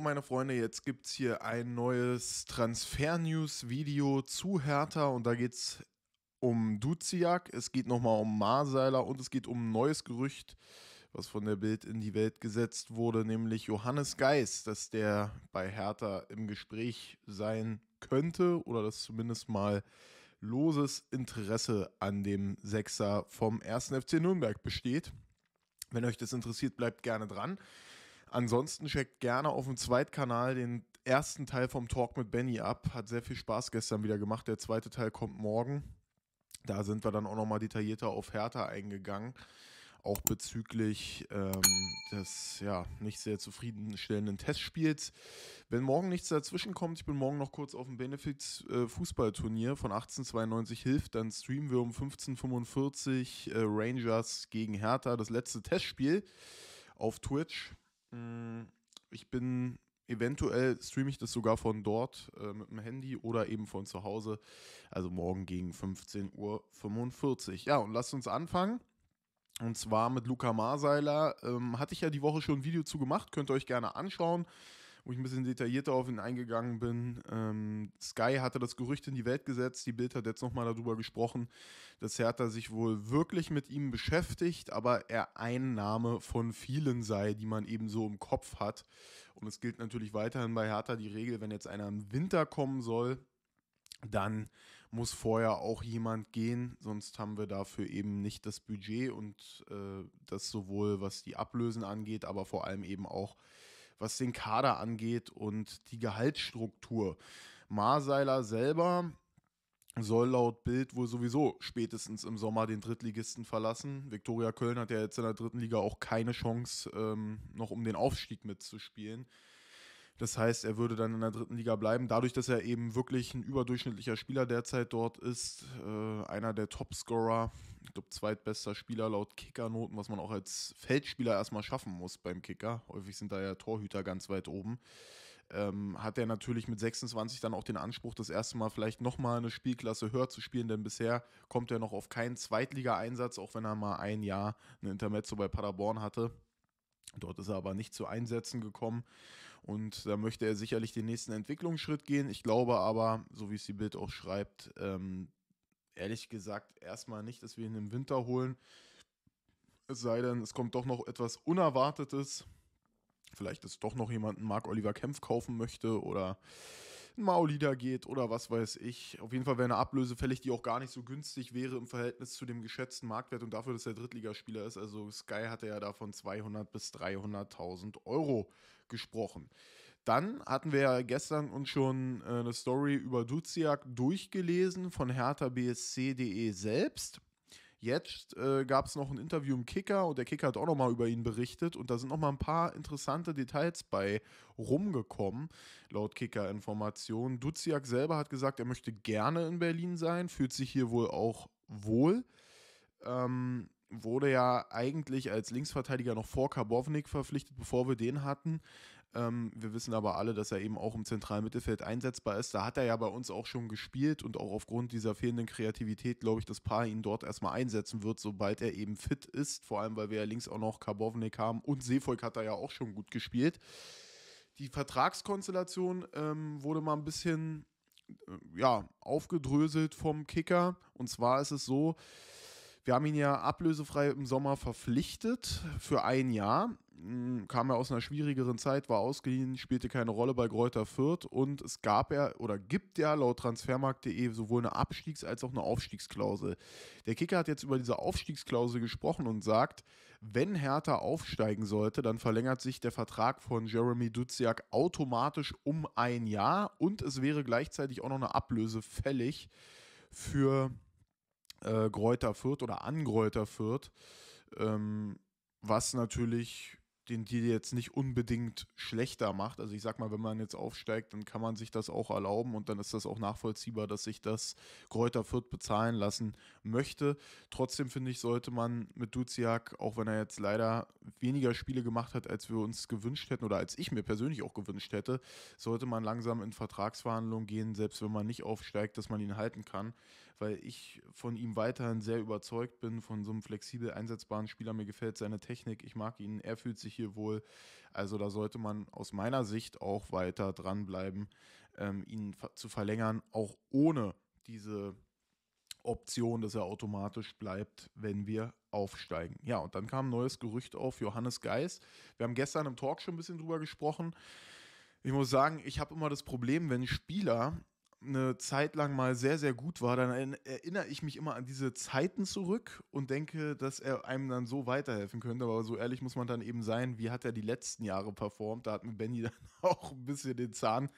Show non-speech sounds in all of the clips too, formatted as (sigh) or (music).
meine Freunde, jetzt gibt es hier ein neues Transfer-News-Video zu Hertha und da geht es um Duziak, es geht nochmal um Marseiler und es geht um ein neues Gerücht, was von der Bild in die Welt gesetzt wurde, nämlich Johannes Geis, dass der bei Hertha im Gespräch sein könnte oder dass zumindest mal loses Interesse an dem Sechser vom 1. FC Nürnberg besteht. Wenn euch das interessiert, bleibt gerne dran. Ansonsten checkt gerne auf dem Zweitkanal den ersten Teil vom Talk mit Benny ab. Hat sehr viel Spaß gestern wieder gemacht. Der zweite Teil kommt morgen. Da sind wir dann auch nochmal detaillierter auf Hertha eingegangen. Auch bezüglich ähm, des ja, nicht sehr zufriedenstellenden Testspiels. Wenn morgen nichts dazwischen kommt, ich bin morgen noch kurz auf dem benefits äh, fußballturnier von 1892 hilft, dann streamen wir um 15.45 Uhr äh, Rangers gegen Hertha, das letzte Testspiel auf Twitch. Mm, ich bin Eventuell streame ich das sogar von dort äh, mit dem Handy oder eben von zu Hause. Also morgen gegen 15.45 Uhr. Ja, und lasst uns anfangen. Und zwar mit Luca Marseiler. Ähm, hatte ich ja die Woche schon ein Video zu gemacht, könnt ihr euch gerne anschauen wo ich ein bisschen detaillierter auf ihn eingegangen bin. Ähm, Sky hatte das Gerücht in die Welt gesetzt, die Bild hat jetzt nochmal darüber gesprochen, dass Hertha sich wohl wirklich mit ihm beschäftigt, aber er ein Name von vielen sei, die man eben so im Kopf hat. Und es gilt natürlich weiterhin bei Hertha die Regel, wenn jetzt einer im Winter kommen soll, dann muss vorher auch jemand gehen, sonst haben wir dafür eben nicht das Budget und äh, das sowohl was die Ablösen angeht, aber vor allem eben auch was den Kader angeht und die Gehaltsstruktur. Marseiler selber soll laut Bild wohl sowieso spätestens im Sommer den Drittligisten verlassen. Viktoria Köln hat ja jetzt in der dritten Liga auch keine Chance, ähm, noch um den Aufstieg mitzuspielen. Das heißt, er würde dann in der dritten Liga bleiben. Dadurch, dass er eben wirklich ein überdurchschnittlicher Spieler derzeit dort ist, äh, einer der Topscorer, ich glaube zweitbester Spieler laut Kickernoten, was man auch als Feldspieler erstmal schaffen muss beim Kicker. Häufig sind da ja Torhüter ganz weit oben. Ähm, hat er natürlich mit 26 dann auch den Anspruch, das erste Mal vielleicht nochmal eine Spielklasse höher zu spielen, denn bisher kommt er noch auf keinen Zweitligaeinsatz, auch wenn er mal ein Jahr ein Intermezzo bei Paderborn hatte. Dort ist er aber nicht zu Einsätzen gekommen. Und da möchte er sicherlich den nächsten Entwicklungsschritt gehen. Ich glaube aber, so wie es die Bild auch schreibt, ähm, ehrlich gesagt erstmal nicht, dass wir ihn im Winter holen. Es sei denn, es kommt doch noch etwas Unerwartetes. Vielleicht dass doch noch jemand, Marc Oliver Kempf kaufen möchte oder ein Maoli da geht oder was weiß ich. Auf jeden Fall wäre eine Ablöse fällig, die auch gar nicht so günstig wäre im Verhältnis zu dem geschätzten Marktwert und dafür, dass er Drittligaspieler ist. Also Sky hatte ja davon 200 bis 300.000 Euro gesprochen. Dann hatten wir ja gestern uns schon äh, eine Story über Duziak durchgelesen von hertha-bsc.de selbst. Jetzt äh, gab es noch ein Interview im Kicker und der Kicker hat auch nochmal über ihn berichtet und da sind nochmal ein paar interessante Details bei rumgekommen, laut Kicker-Informationen. Duziak selber hat gesagt, er möchte gerne in Berlin sein, fühlt sich hier wohl auch wohl. Ähm, wurde ja eigentlich als Linksverteidiger noch vor Karbovnik verpflichtet, bevor wir den hatten. Ähm, wir wissen aber alle, dass er eben auch im zentralen Mittelfeld einsetzbar ist. Da hat er ja bei uns auch schon gespielt und auch aufgrund dieser fehlenden Kreativität, glaube ich, dass Paar ihn dort erstmal einsetzen wird, sobald er eben fit ist. Vor allem, weil wir ja links auch noch Karbovnik haben und Seevolk hat er ja auch schon gut gespielt. Die Vertragskonstellation ähm, wurde mal ein bisschen äh, ja, aufgedröselt vom Kicker. Und zwar ist es so, wir haben ihn ja ablösefrei im Sommer verpflichtet für ein Jahr. Hm, kam er aus einer schwierigeren Zeit, war ausgeliehen, spielte keine Rolle bei Greuther Fürth und es gab er oder gibt ja laut transfermarkt.de sowohl eine Abstiegs- als auch eine Aufstiegsklausel. Der Kicker hat jetzt über diese Aufstiegsklausel gesprochen und sagt, wenn Hertha aufsteigen sollte, dann verlängert sich der Vertrag von Jeremy Duziak automatisch um ein Jahr und es wäre gleichzeitig auch noch eine Ablöse fällig für äh, Gräuter Fürth oder an Gräuter Fürth, ähm, was natürlich den Deal jetzt nicht unbedingt schlechter macht. Also ich sag mal, wenn man jetzt aufsteigt, dann kann man sich das auch erlauben und dann ist das auch nachvollziehbar, dass sich das Kräuter Fürth bezahlen lassen möchte. Trotzdem finde ich, sollte man mit Duziak, auch wenn er jetzt leider weniger Spiele gemacht hat, als wir uns gewünscht hätten oder als ich mir persönlich auch gewünscht hätte, sollte man langsam in Vertragsverhandlungen gehen, selbst wenn man nicht aufsteigt, dass man ihn halten kann, weil ich von ihm weiterhin sehr überzeugt bin, von so einem flexibel einsetzbaren Spieler. Mir gefällt seine Technik, ich mag ihn, er fühlt sich hier wohl. Also da sollte man aus meiner Sicht auch weiter dranbleiben, ähm, ihn zu verlängern, auch ohne diese Option, dass er automatisch bleibt, wenn wir aufsteigen. Ja, und dann kam ein neues Gerücht auf, Johannes Geis. Wir haben gestern im Talk schon ein bisschen drüber gesprochen. Ich muss sagen, ich habe immer das Problem, wenn Spieler eine Zeit lang mal sehr, sehr gut war, dann erinnere ich mich immer an diese Zeiten zurück und denke, dass er einem dann so weiterhelfen könnte. Aber so ehrlich muss man dann eben sein, wie hat er die letzten Jahre performt? Da hat mir Benny (laughs) dann auch ein bisschen den Zahn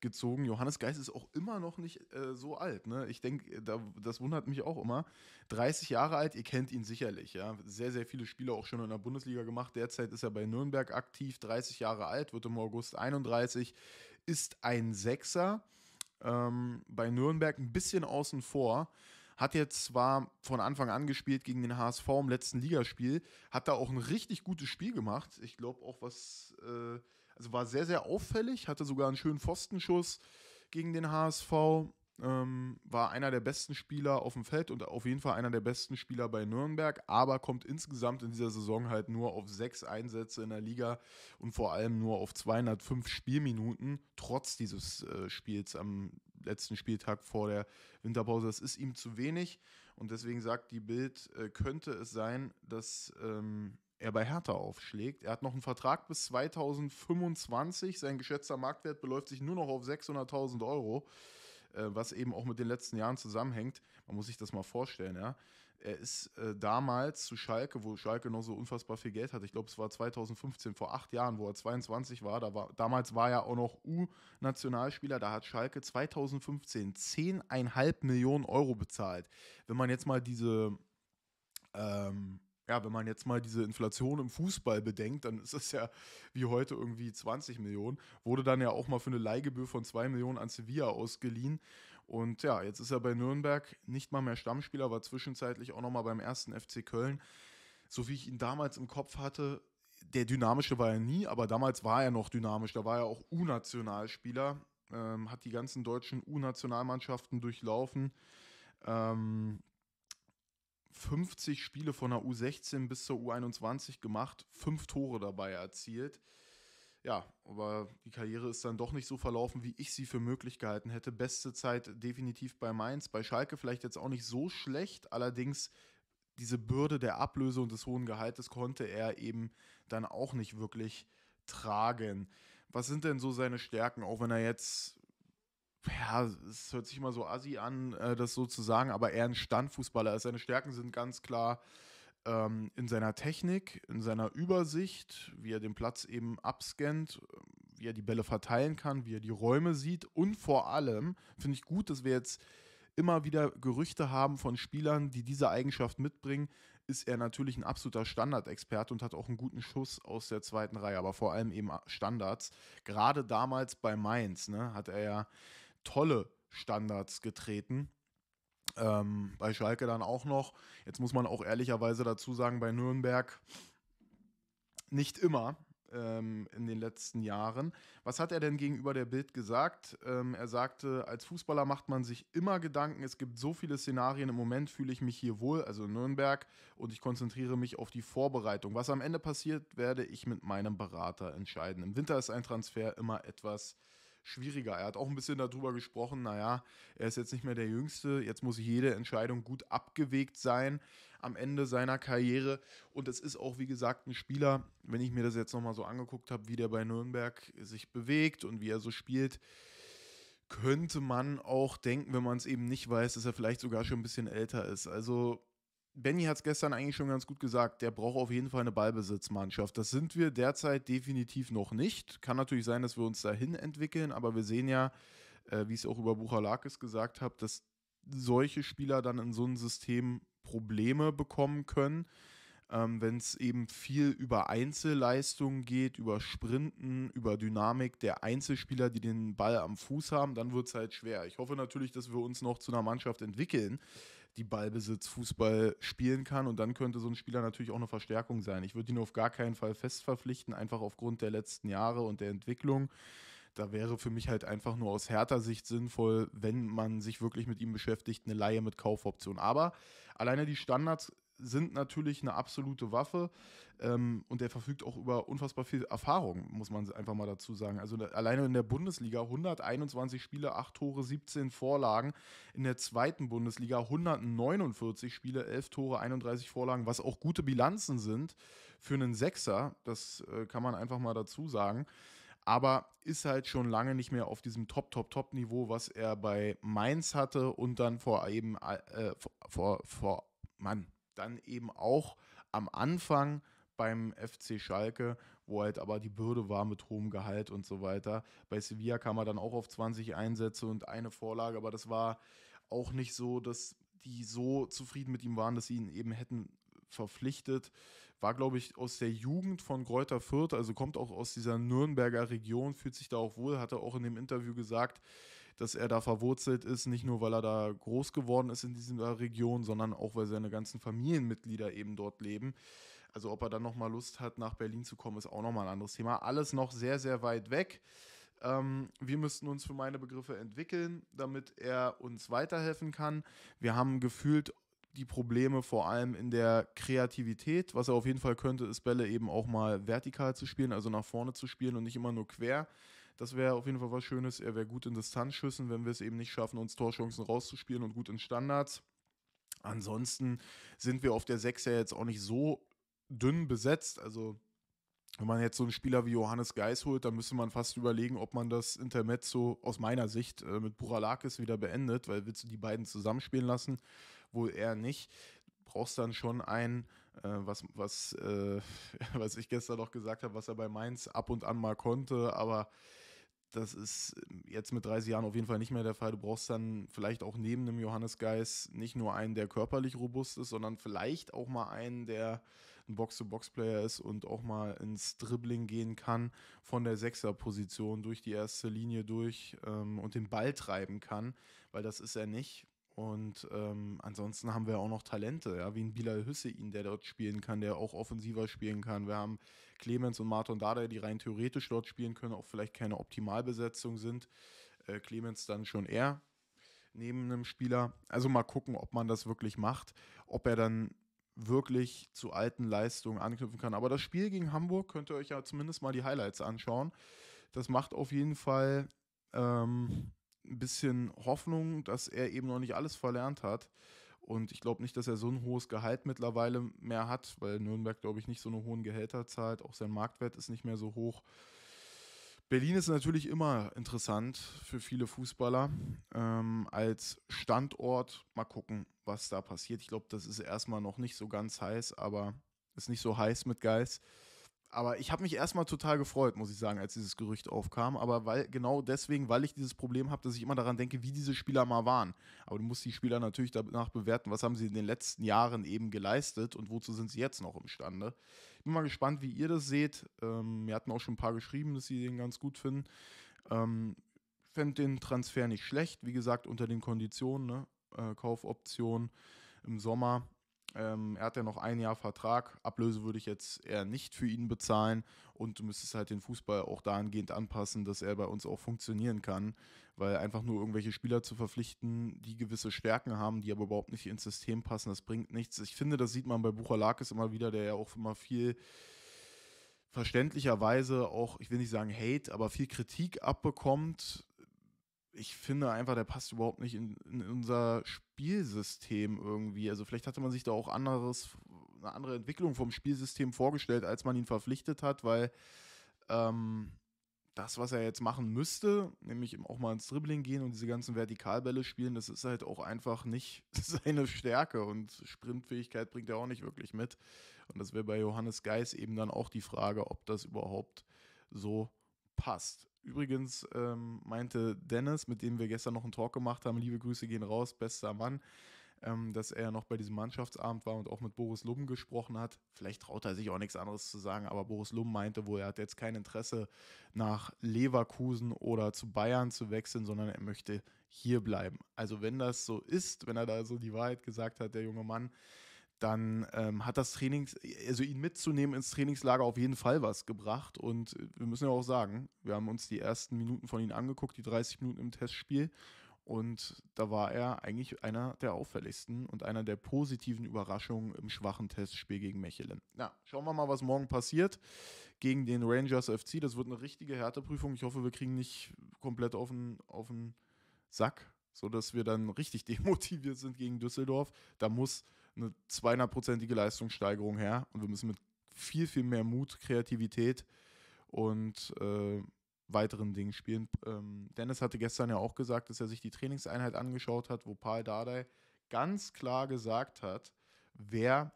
gezogen. Johannes Geist ist auch immer noch nicht äh, so alt. Ne? Ich denke, äh, da, das wundert mich auch immer. 30 Jahre alt, ihr kennt ihn sicherlich. Ja? Sehr, sehr viele Spiele auch schon in der Bundesliga gemacht. Derzeit ist er bei Nürnberg aktiv, 30 Jahre alt, wird im August 31, ist ein Sechser ähm, bei Nürnberg ein bisschen außen vor. Hat jetzt zwar von Anfang an gespielt gegen den HSV im letzten Ligaspiel, hat da auch ein richtig gutes Spiel gemacht. Ich glaube auch was, äh, also war sehr, sehr auffällig, hatte sogar einen schönen Pfostenschuss gegen den HSV ähm, war einer der besten Spieler auf dem Feld und auf jeden Fall einer der besten Spieler bei Nürnberg, aber kommt insgesamt in dieser Saison halt nur auf sechs Einsätze in der Liga und vor allem nur auf 205 Spielminuten, trotz dieses äh, Spiels am letzten Spieltag vor der Winterpause. Das ist ihm zu wenig und deswegen sagt die Bild, äh, könnte es sein, dass ähm, er bei Hertha aufschlägt. Er hat noch einen Vertrag bis 2025, sein geschätzter Marktwert beläuft sich nur noch auf 600.000 Euro. Äh, was eben auch mit den letzten Jahren zusammenhängt. Man muss sich das mal vorstellen, ja. Er ist äh, damals zu Schalke, wo Schalke noch so unfassbar viel Geld hatte. Ich glaube, es war 2015, vor acht Jahren, wo er 22 war. Da war damals war er auch noch U-Nationalspieler. Da hat Schalke 2015 10,5 Millionen Euro bezahlt. Wenn man jetzt mal diese ähm, ja, wenn man jetzt mal diese Inflation im Fußball bedenkt, dann ist es ja wie heute irgendwie 20 Millionen. Wurde dann ja auch mal für eine Leihgebühr von 2 Millionen an Sevilla ausgeliehen. Und ja, jetzt ist er bei Nürnberg nicht mal mehr Stammspieler, war zwischenzeitlich auch nochmal beim ersten FC Köln. So wie ich ihn damals im Kopf hatte, der Dynamische war er nie, aber damals war er noch dynamisch. Da war er auch U-Nationalspieler, ähm, hat die ganzen deutschen U-Nationalmannschaften durchlaufen. Ähm, 50 Spiele von der U16 bis zur U21 gemacht, fünf Tore dabei erzielt. Ja, aber die Karriere ist dann doch nicht so verlaufen, wie ich sie für möglich gehalten hätte. Beste Zeit definitiv bei Mainz, bei Schalke vielleicht jetzt auch nicht so schlecht, allerdings diese Bürde der Ablöse und des hohen Gehaltes konnte er eben dann auch nicht wirklich tragen. Was sind denn so seine Stärken, auch wenn er jetzt ja, es hört sich immer so assi an, äh, das so zu sagen, aber er ein Standfußballer ist. Seine Stärken sind ganz klar ähm, in seiner Technik, in seiner Übersicht, wie er den Platz eben abscannt, äh, wie er die Bälle verteilen kann, wie er die Räume sieht und vor allem finde ich gut, dass wir jetzt immer wieder Gerüchte haben von Spielern, die diese Eigenschaft mitbringen, ist er natürlich ein absoluter Standardexperte und hat auch einen guten Schuss aus der zweiten Reihe, aber vor allem eben Standards. Gerade damals bei Mainz ne, hat er ja tolle Standards getreten. Ähm, bei Schalke dann auch noch. Jetzt muss man auch ehrlicherweise dazu sagen, bei Nürnberg nicht immer ähm, in den letzten Jahren. Was hat er denn gegenüber der Bild gesagt? Ähm, er sagte, als Fußballer macht man sich immer Gedanken, es gibt so viele Szenarien, im Moment fühle ich mich hier wohl, also in Nürnberg, und ich konzentriere mich auf die Vorbereitung. Was am Ende passiert, werde ich mit meinem Berater entscheiden. Im Winter ist ein Transfer immer etwas schwieriger. Er hat auch ein bisschen darüber gesprochen, naja, er ist jetzt nicht mehr der Jüngste, jetzt muss jede Entscheidung gut abgewegt sein am Ende seiner Karriere. Und es ist auch, wie gesagt, ein Spieler, wenn ich mir das jetzt nochmal so angeguckt habe, wie der bei Nürnberg sich bewegt und wie er so spielt, könnte man auch denken, wenn man es eben nicht weiß, dass er vielleicht sogar schon ein bisschen älter ist. Also Benny hat es gestern eigentlich schon ganz gut gesagt, der braucht auf jeden Fall eine Ballbesitzmannschaft. Das sind wir derzeit definitiv noch nicht. Kann natürlich sein, dass wir uns dahin entwickeln, aber wir sehen ja, äh, wie ich es auch über Buchalakis gesagt habe, dass solche Spieler dann in so einem System Probleme bekommen können, ähm, wenn es eben viel über Einzelleistungen geht, über Sprinten, über Dynamik der Einzelspieler, die den Ball am Fuß haben, dann wird es halt schwer. Ich hoffe natürlich, dass wir uns noch zu einer Mannschaft entwickeln, die Ballbesitz-Fußball spielen kann. Und dann könnte so ein Spieler natürlich auch eine Verstärkung sein. Ich würde ihn auf gar keinen Fall fest verpflichten, einfach aufgrund der letzten Jahre und der Entwicklung. Da wäre für mich halt einfach nur aus härter Sicht sinnvoll, wenn man sich wirklich mit ihm beschäftigt, eine Laie mit Kaufoption. Aber alleine die Standards sind natürlich eine absolute Waffe ähm, und der verfügt auch über unfassbar viel Erfahrung, muss man einfach mal dazu sagen. Also alleine in der Bundesliga 121 Spiele, 8 Tore, 17 Vorlagen. In der zweiten Bundesliga 149 Spiele, 11 Tore, 31 Vorlagen, was auch gute Bilanzen sind für einen Sechser. Das äh, kann man einfach mal dazu sagen aber ist halt schon lange nicht mehr auf diesem Top, Top, Top-Niveau, was er bei Mainz hatte und dann vor eben, äh, vor, vor, vor, Mann, dann eben auch am Anfang beim FC Schalke, wo halt aber die Bürde war mit hohem Gehalt und so weiter. Bei Sevilla kam er dann auch auf 20 Einsätze und eine Vorlage, aber das war auch nicht so, dass die so zufrieden mit ihm waren, dass sie ihn eben hätten verpflichtet. War, glaube ich, aus der Jugend von Greuther Fürth, also kommt auch aus dieser Nürnberger Region, fühlt sich da auch wohl, hat er auch in dem Interview gesagt, dass er da verwurzelt ist, nicht nur weil er da groß geworden ist in dieser Region, sondern auch weil seine ganzen Familienmitglieder eben dort leben. Also ob er dann nochmal Lust hat, nach Berlin zu kommen, ist auch nochmal ein anderes Thema. Alles noch sehr, sehr weit weg. Ähm, wir müssten uns für meine Begriffe entwickeln, damit er uns weiterhelfen kann. Wir haben gefühlt die Probleme vor allem in der Kreativität. Was er auf jeden Fall könnte, ist Bälle eben auch mal vertikal zu spielen, also nach vorne zu spielen und nicht immer nur quer. Das wäre auf jeden Fall was Schönes. Er wäre gut in Distanzschüssen, wenn wir es eben nicht schaffen, uns Torchancen rauszuspielen und gut in Standards. Ansonsten sind wir auf der 6 ja jetzt auch nicht so dünn besetzt. Also wenn man jetzt so einen Spieler wie Johannes Geis holt, dann müsste man fast überlegen, ob man das Intermezzo aus meiner Sicht äh, mit Buralakis wieder beendet, weil willst du die beiden zusammenspielen lassen? Wohl eher nicht. Brauchst dann schon ein, äh, was, was, äh, (laughs) was ich gestern noch gesagt habe, was er bei Mainz ab und an mal konnte, aber das ist ähm, jetzt mit 30 Jahren auf jeden Fall nicht mehr der Fall. Du brauchst dann vielleicht auch neben einem Johannes Geis nicht nur einen, der körperlich robust ist, sondern vielleicht auch mal einen, der ein Box-to-Box-Player ist und auch mal ins Dribbling gehen kann, von der Sechser-Position durch die erste Linie durch ähm, und den Ball treiben kann, weil das ist er nicht. Und ähm, ansonsten haben wir auch noch Talente, ja, wie ein Bilal Hüssein, der dort spielen kann, der auch offensiver spielen kann. Wir haben Clemens und Martin Dada, die rein theoretisch dort spielen können, auch vielleicht keine Optimalbesetzung sind. Äh, Clemens dann schon eher neben einem Spieler. Also mal gucken, ob man das wirklich macht, ob er dann wirklich zu alten Leistungen anknüpfen kann. Aber das Spiel gegen Hamburg könnt ihr euch ja zumindest mal die Highlights anschauen. Das macht auf jeden Fall. Ähm, ein bisschen Hoffnung, dass er eben noch nicht alles verlernt hat. Und ich glaube nicht, dass er so ein hohes Gehalt mittlerweile mehr hat, weil Nürnberg, glaube ich, nicht so eine hohen Gehälter zahlt. Auch sein Marktwert ist nicht mehr so hoch. Berlin ist natürlich immer interessant für viele Fußballer ähm, als Standort. Mal gucken, was da passiert. Ich glaube, das ist erstmal noch nicht so ganz heiß, aber ist nicht so heiß mit Geis aber ich habe mich erstmal total gefreut, muss ich sagen, als dieses Gerücht aufkam. Aber weil, genau deswegen, weil ich dieses Problem habe, dass ich immer daran denke, wie diese Spieler mal waren. Aber du musst die Spieler natürlich danach bewerten, was haben sie in den letzten Jahren eben geleistet und wozu sind sie jetzt noch imstande. Bin mal gespannt, wie ihr das seht. Ähm, wir hatten auch schon ein paar geschrieben, dass sie den ganz gut finden. Ähm, Fände den Transfer nicht schlecht, wie gesagt, unter den Konditionen, ne? äh, Kaufoption im Sommer ähm, er hat ja noch ein Jahr Vertrag. Ablöse würde ich jetzt eher nicht für ihn bezahlen. Und du müsstest halt den Fußball auch dahingehend anpassen, dass er bei uns auch funktionieren kann. Weil einfach nur irgendwelche Spieler zu verpflichten, die gewisse Stärken haben, die aber überhaupt nicht ins System passen, das bringt nichts. Ich finde, das sieht man bei Buchalakis immer wieder, der ja auch immer viel verständlicherweise auch, ich will nicht sagen Hate, aber viel Kritik abbekommt ich finde einfach, der passt überhaupt nicht in, in, unser Spielsystem irgendwie. Also vielleicht hatte man sich da auch anderes, eine andere Entwicklung vom Spielsystem vorgestellt, als man ihn verpflichtet hat, weil ähm, das, was er jetzt machen müsste, nämlich auch mal ins Dribbling gehen und diese ganzen Vertikalbälle spielen, das ist halt auch einfach nicht (laughs) seine Stärke und Sprintfähigkeit bringt er auch nicht wirklich mit. Und das wäre bei Johannes Geis eben dann auch die Frage, ob das überhaupt so passt. Übrigens ähm, meinte Dennis, mit dem wir gestern noch einen Talk gemacht haben, liebe Grüße gehen raus, bester Mann, ähm, dass er noch bei diesem Mannschaftsabend war und auch mit Boris Lumm gesprochen hat. Vielleicht traut er sich auch nichts anderes zu sagen, aber Boris Lumm meinte wohl, er hat jetzt kein Interesse nach Leverkusen oder zu Bayern zu wechseln, sondern er möchte hier bleiben. Also wenn das so ist, wenn er da so die Wahrheit gesagt hat, der junge Mann, dann ähm, hat das Training, also ihn mitzunehmen ins Trainingslager auf jeden Fall was gebracht. Und äh, wir müssen ja auch sagen, wir haben uns die ersten Minuten von ihm angeguckt, die 30 Minuten im Testspiel. Und da war er eigentlich einer der auffälligsten und einer der positiven Überraschungen im schwachen Testspiel gegen Mechelen. Na, schauen wir mal, was morgen passiert gegen den Rangers FC. Das wird eine richtige Härteprüfung. Ich hoffe, wir kriegen nicht komplett auf den, auf den Sack, sodass wir dann richtig (laughs) demotiviert sind gegen Düsseldorf. Da muss eine 200 Leistungssteigerung her und wir müssen mit viel, viel mehr Mut, Kreativität und äh, weiteren Dingen spielen. Ähm, Dennis hatte gestern ja auch gesagt, dass er sich die Trainingseinheit angeschaut hat, wo Paul Dardai ganz klar gesagt hat, wer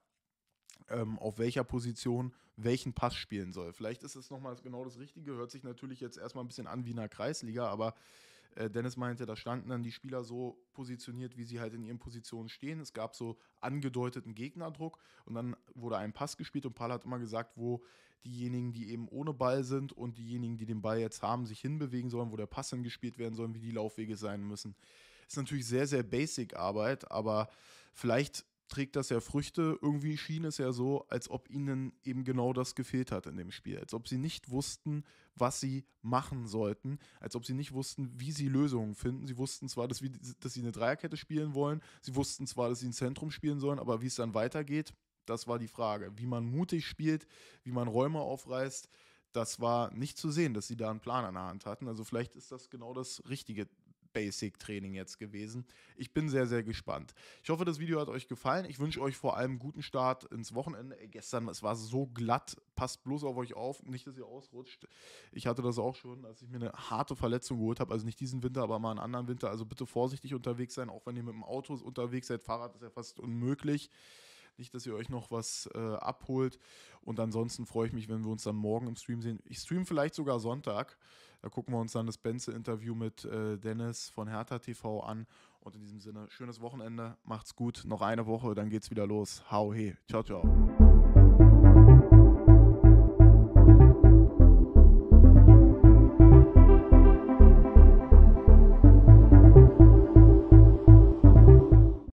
ähm, auf welcher Position welchen Pass spielen soll. Vielleicht ist es nochmal genau das Richtige, hört sich natürlich jetzt erstmal ein bisschen an wie in der Kreisliga, aber äh, Dennis meinte, da standen dann die Spieler so positioniert, wie sie halt in ihren Positionen stehen. Es gab so angedeuteten Gegnerdruck und dann wurde ein Pass gespielt und Paul hat immer gesagt, wo diejenigen, die eben ohne Ball sind und diejenigen, die den Ball jetzt haben, sich hinbewegen sollen, wo der Pass hingespielt werden soll, wie die Laufwege sein müssen. Ist natürlich sehr, sehr basic Arbeit, aber vielleicht trägt das ja Früchte. Irgendwie schien es ja so, als ob ihnen eben genau das gefehlt hat in dem Spiel. Als ob sie nicht wussten, was sie machen sollten. Als ob sie nicht wussten, wie sie Lösungen finden. Sie wussten zwar, dass, wir, dass sie eine Dreierkette spielen wollen. Sie wussten zwar, dass sie ein Zentrum spielen sollen. Aber wie es dann weitergeht, das war die Frage. Wie man mutig spielt, wie man Räume aufreißt. Das war nicht zu sehen, dass sie da einen Plan an der Hand hatten. Also vielleicht ist das genau das Richtige, Basic-Training jetzt gewesen. Ich bin sehr, sehr gespannt. Ich hoffe, das Video hat euch gefallen. Ich wünsche euch vor allem guten Start ins Wochenende. Ey, gestern, es war so glatt. Passt bloß auf euch auf, nicht, dass ihr ausrutscht. Ich hatte das auch schon, als ich mir eine harte Verletzung geholt habe. Also nicht diesen Winter, aber mal einen anderen Winter. Also bitte vorsichtig unterwegs sein, auch wenn ihr mit dem Auto unterwegs seid. Fahrrad ist ja fast unmöglich. Nicht, dass ihr euch noch was äh, abholt. Und ansonsten freue ich mich, wenn wir uns dann morgen im Stream sehen. Ich stream vielleicht sogar Sonntag. Da gucken wir uns dann das Benze-Interview mit äh, Dennis von Hertha TV an. Und in diesem Sinne, schönes Wochenende, macht's gut, noch eine Woche, dann geht's wieder los. Hau he, ciao, ciao.